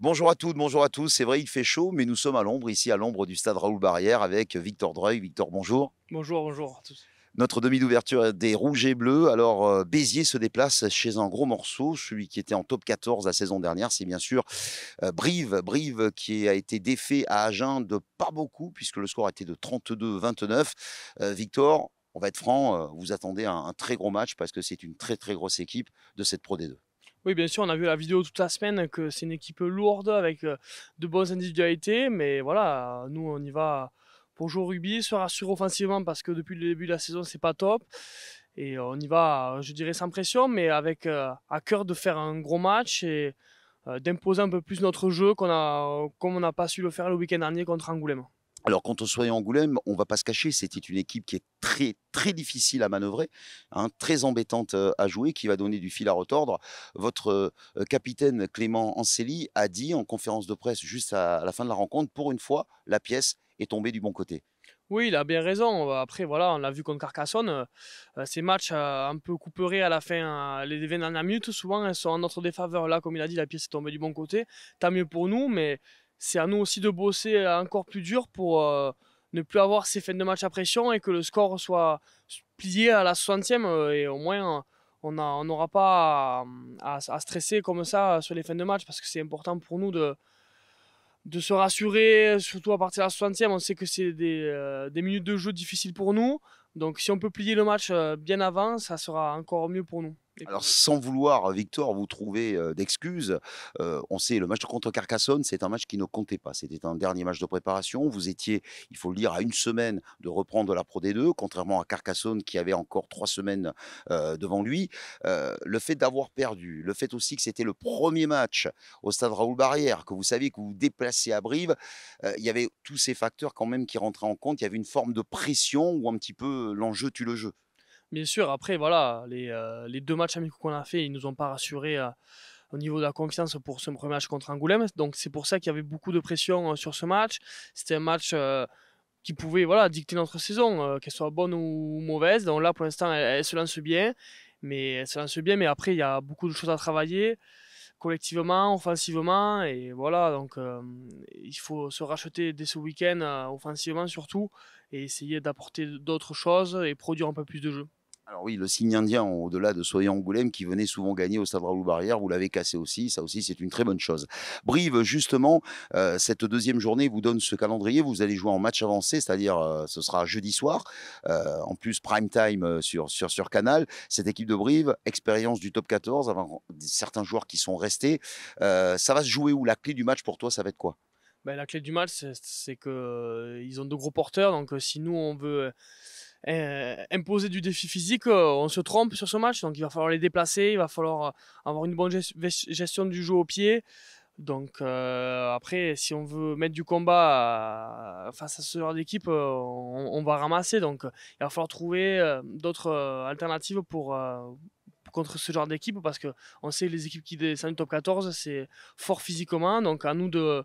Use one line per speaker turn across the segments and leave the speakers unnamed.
Bonjour à toutes, bonjour à tous. C'est vrai, il fait chaud, mais nous sommes à l'ombre, ici à l'ombre du stade Raoul Barrière avec Victor Dreuil. Victor, bonjour.
Bonjour, bonjour à tous.
Notre demi d'ouverture des rouges et bleus. Alors, euh, Béziers se déplace chez un gros morceau, celui qui était en top 14 la saison dernière. C'est bien sûr euh, Brive. Brive qui a été défait à Agen de pas beaucoup, puisque le score était de 32-29. Euh, Victor, on va être franc, vous attendez un, un très gros match parce que c'est une très, très grosse équipe de cette Pro D2.
Oui, bien sûr, on a vu la vidéo toute la semaine que c'est une équipe lourde avec euh, de bonnes individualités, mais voilà, nous on y va pour jouer au rugby, se rassurer offensivement parce que depuis le début de la saison c'est pas top. Et euh, on y va, je dirais, sans pression, mais avec euh, à cœur de faire un gros match et d'imposer un peu plus notre jeu qu'on a, comme on n'a pas su le faire le week-end dernier contre Angoulême.
Alors quand on soit Angoulême, on va pas se cacher, c'était une équipe qui est très très difficile à manœuvrer, hein, très embêtante à jouer, qui va donner du fil à retordre. Votre capitaine Clément Ancelli a dit en conférence de presse juste à, la fin de la rencontre, pour une fois, la pièce est tombée du bon côté.
Oui, il a bien raison. Euh, après, voilà, on l'a vu contre Carcassonne. Euh, ces matchs euh, un peu couperés à la fin, les 20 dernières minutes, souvent, elles sont en notre défaveur. Là, comme il a dit, la pièce est tombée du bon côté. Tant mieux pour nous, mais c'est à nous aussi de bosser encore plus dur pour euh, ne plus avoir ces fins de match à pression et que le score soit plié à la 60e. Euh, et au moins, euh, on n'aura pas à, stresser comme ça sur les fins de match parce que c'est important pour nous de, se rassurer, surtout à partir de la 60e. On sait que c'est des, des, minutes de jeu difficiles pour nous. Donc si on peut plier le match bien avant, ça sera encore mieux pour nous.
Alors, sans vouloir, euh, Victor, vous trouver d'excuses, on sait, le match contre Carcassonne, c'est un match qui ne comptait pas. C'était un dernier match de préparation. Vous étiez, il faut le dire, à une semaine de reprendre la Pro D2, contrairement à Carcassonne qui avait encore trois semaines devant lui. le fait d'avoir perdu, le fait aussi que c'était le premier match au stade Raoul Barrière, que vous saviez que vous vous déplacez à Brive, il y avait tous ces facteurs quand même qui rentraient en compte. Il y avait une forme de pression ou un petit peu l'enjeu tue le jeu.
Bien sûr, après, voilà, euh, les, deux matchs amicaux qu'on a fait, ils nous ont pas rassurés euh, au niveau de la confiance pour ce premier match contre Angoulême. Donc, c'est pour ça qu'il y avait beaucoup de pression euh, sur ce match. C'était un match qui pouvait voilà, dicter notre saison, qu'elle soit bonne ou mauvaise. Donc là, pour l'instant, elle, se lance bien. Mais elle se bien, mais après, il y a beaucoup de choses à travailler collectivement, offensivement. Et voilà, donc il faut se racheter dès ce week-end, offensivement surtout, et essayer d'apporter d'autres choses et produire un peu plus de jeux.
Alors oui, le signe indien, au-delà de Soya Angoulême, qui venait souvent gagner au Stade Raoul Barrière, vous l'avez cassé aussi, ça aussi c'est une très bonne chose. Brive, justement, euh, cette deuxième journée vous donne ce calendrier, vous allez jouer en match avancé, c'est-à-dire euh, ce sera jeudi soir, euh, en plus prime time sur, sur, sur Canal. Cette équipe de Brive, expérience du top 14, avant certains joueurs qui sont restés, ça va se jouer où La clé du match pour toi, ça va être quoi
ben, La clé du match, c'est qu'ils ont de gros porteurs, donc si nous on veut euh, imposer du défi physique, euh, on se trompe sur ce match. Donc il va falloir les déplacer, il va falloir euh, avoir une bonne gestion du jeu au pied. Donc après, si on veut mettre du combat face à ce genre d'équipe, on, va ramasser. Donc il va falloir trouver d'autres alternatives pour, contre ce genre d'équipe parce que on sait les équipes qui descendent du top 14, c'est fort physiquement. Donc à nous de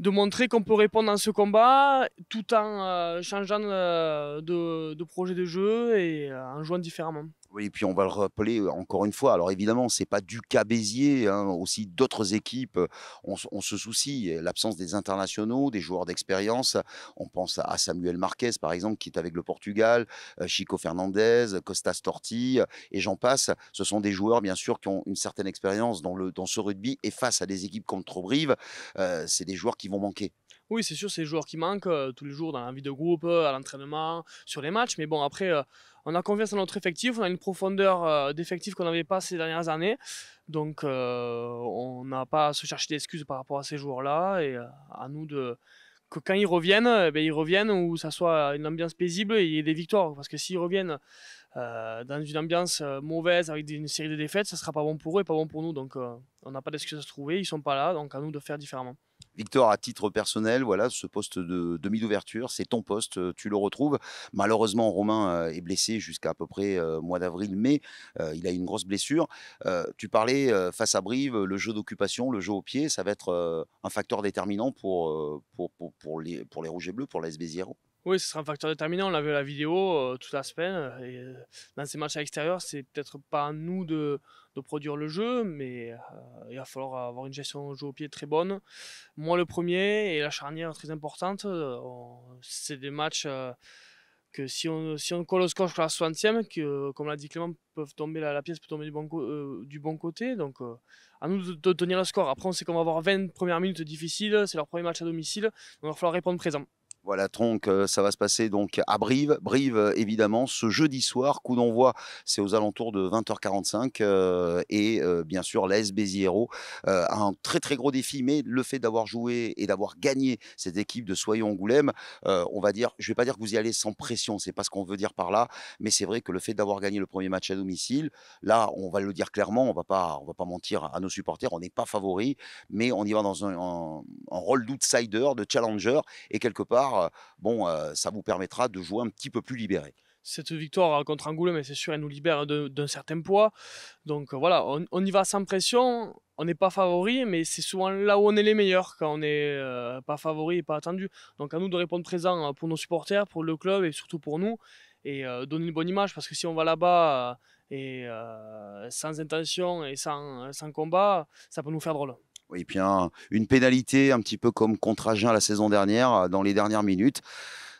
de montrer qu'on peut répondre à ce combat tout en euh, changeant euh, de, de, projet de jeu et euh, en jouant différemment.
Oui, et puis on va le rappeler encore une fois. Alors évidemment, c'est pas du cas bézier hein, aussi d'autres équipes. On, on, se soucie l'absence des internationaux, des joueurs d'expérience. On pense à Samuel Marquez par exemple, qui est avec le Portugal, Chico Fernandez, Costa Torti et j'en passe. Ce sont des joueurs bien sûr qui ont une certaine expérience dans le dans ce rugby et face à des équipes contre brive c'est des joueurs qui vont manquer.
Oui, c'est sûr, c'est les joueurs qui manquent euh, tous les jours dans la vie de groupe, euh, à l'entraînement, sur les matchs. Mais bon, après, euh, on a confiance en notre effectif, on a une profondeur d'effectif qu'on n'avait pas ces dernières années. Donc, on n'a pas à se chercher d'excuses par rapport à ces joueurs-là. Et à nous de. Que quand ils reviennent, ben, ils reviennent où ça soit une ambiance paisible et il y ait des victoires. Parce que s'ils reviennent dans une ambiance mauvaise avec une série de défaites, ça ne sera pas bon pour eux et pas bon pour nous. Donc, on n'a pas d'excuses à se trouver, ils ne sont pas là. Donc, à nous de faire différemment.
Victor, à titre personnel, voilà, ce poste de demi d'ouverture, c'est ton poste, euh, tu le retrouves. Malheureusement, Romain euh, est blessé jusqu'à à peu près euh, mois d'avril, mai. il a une grosse blessure. tu parlais face à Brive, le jeu d'occupation, le jeu au pied, ça va être un facteur déterminant pour, pour, les, pour les Rouges et Bleus, pour les SB
oui, ce sera un facteur déterminant. On l'a vu la vidéo euh, toute la semaine. Euh, et, euh, dans ces matchs à l'extérieur, c'est peut-être pas à nous de, produire le jeu, mais il va falloir avoir une gestion jeu au pied très bonne. Moi, le premier, et la charnière très importante. c'est des matchs que si on, colle au score jusqu'à la 60e, comme l'a dit Clément, peuvent tomber, la, pièce peut tomber du bon, côté. Donc à nous de, tenir le score. Après, on sait qu'on va avoir 20 premières minutes difficiles, c'est leur premier match à domicile, donc il va falloir répondre présent.
Voilà, donc euh, ça va se passer donc à Brive. Brive, euh, évidemment, ce jeudi soir, coup d'envoi, c'est aux alentours de 20h45. Euh, et bien sûr, l'AS a un très très gros défi, mais le fait d'avoir joué et d'avoir gagné cette équipe de Soyons Angoulême, on va dire, je vais pas dire que vous y allez sans pression, ce n'est pas ce qu'on veut dire par là, mais c'est vrai que le fait d'avoir gagné le premier match à domicile, là, on va le dire clairement, on va pas, va pas mentir à nos supporters, on n'est pas favori, mais on y va dans un, un rôle d'outsider, de challenger, et quelque part, euh, bon, euh, ça vous permettra de jouer un petit peu plus libéré
cette victoire euh, contre Angoulême, c'est sûr, elle nous libère d'un certain poids. Donc voilà, on, y va sans pression. On n'est pas favori, mais c'est souvent là où on est les meilleurs quand on n'est pas favori et pas attendu. Donc à nous de répondre présent pour nos supporters, pour le club et surtout pour nous et donner une bonne image parce que si on va là-bas et sans intention et sans, sans combat, ça peut nous faire drôle
et puis une pénalité un petit peu comme contre Agen la saison dernière, euh, dans les dernières minutes,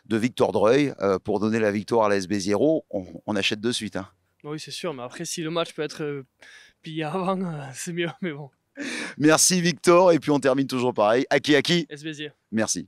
de Victor Dreuil euh, pour donner la victoire à la SB 0, on, achète de suite. Hein.
Oui, c'est sûr, mais après, si le match peut être euh, pillé avant, c'est mieux, mais bon.
Merci Victor, et puis on termine toujours pareil. Aki Aki 0 Merci.